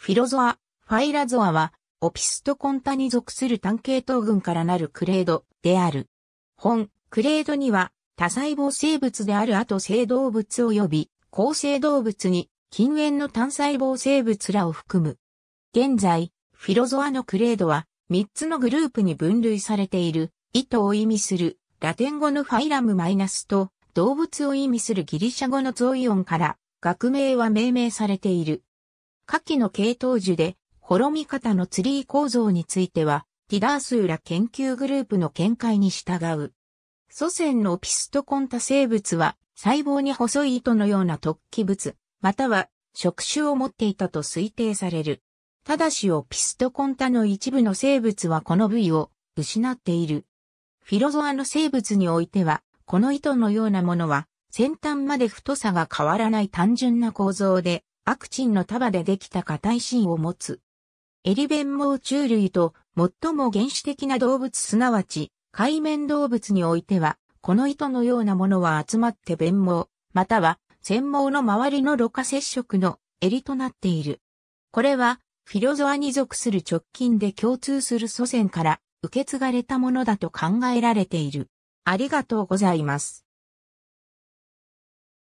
フィロゾア、ファイラゾアは、オピストコンタに属する単系統群からなるクレードである。本、クレードには、多細胞生物である後生動物及び、構成動物に、近縁の単細胞生物らを含む。現在、フィロゾアのクレードは、3つのグループに分類されている、意図を意味する、ラテン語のファイラムマイナスと、動物を意味するギリシャ語のゾイオンから、学名は命名されている。下記の系統樹で、滅み方のツリー構造については、ティダースーラ研究グループの見解に従う。祖先のピストコンタ生物は、細胞に細い糸のような突起物、または触手を持っていたと推定される。ただしオピストコンタの一部の生物はこの部位を失っている。フィロゾアの生物においては、この糸のようなものは、先端まで太さが変わらない単純な構造で、アクチンの束でできた硬い芯を持つ。エリベンモウ虫類と最も原始的な動物すなわち海面動物においては、この糸のようなものは集まって弁毛、または繊毛の周りのろ過接触の襟となっている。これはフィロゾアに属する直近で共通する祖先から受け継がれたものだと考えられている。ありがとうございます。